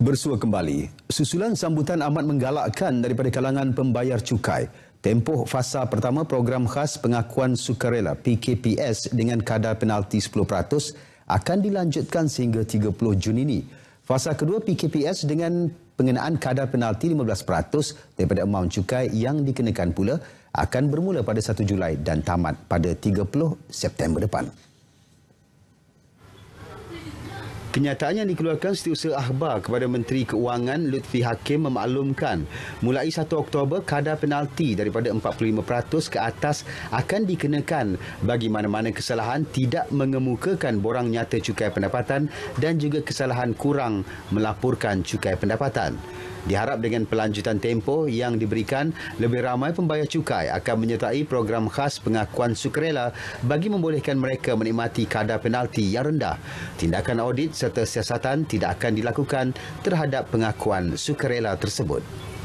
bersua kembali. Susulan sambutan amat menggalakkan daripada kalangan pembayar cukai. Tempoh fasa pertama program khas pengakuan sukarela PKPS dengan kadar penalti 10% akan dilanjutkan sehingga 30 Jun ini. Fasa kedua PKPS dengan pengenaan kadar penalti 15% daripada amount cukai yang dikenakan pula akan bermula pada 1 Julai dan tamat pada 30 September depan. Kenyataan yang dikeluarkan setiausaha akhbar kepada Menteri Keuangan Lutfi Hakim memaklumkan mulai 1 Oktober kadar penalti daripada 45% ke atas akan dikenakan bagi mana-mana kesalahan tidak mengemukakan borang nyata cukai pendapatan dan juga kesalahan kurang melaporkan cukai pendapatan. Diharap dengan pelanjutan tempo yang diberikan, lebih ramai pembayar cukai akan menyertai program khas pengakuan sukarela bagi membolehkan mereka menikmati kadar penalti yang rendah. Tindakan audit serta siasatan tidak akan dilakukan terhadap pengakuan sukarela tersebut.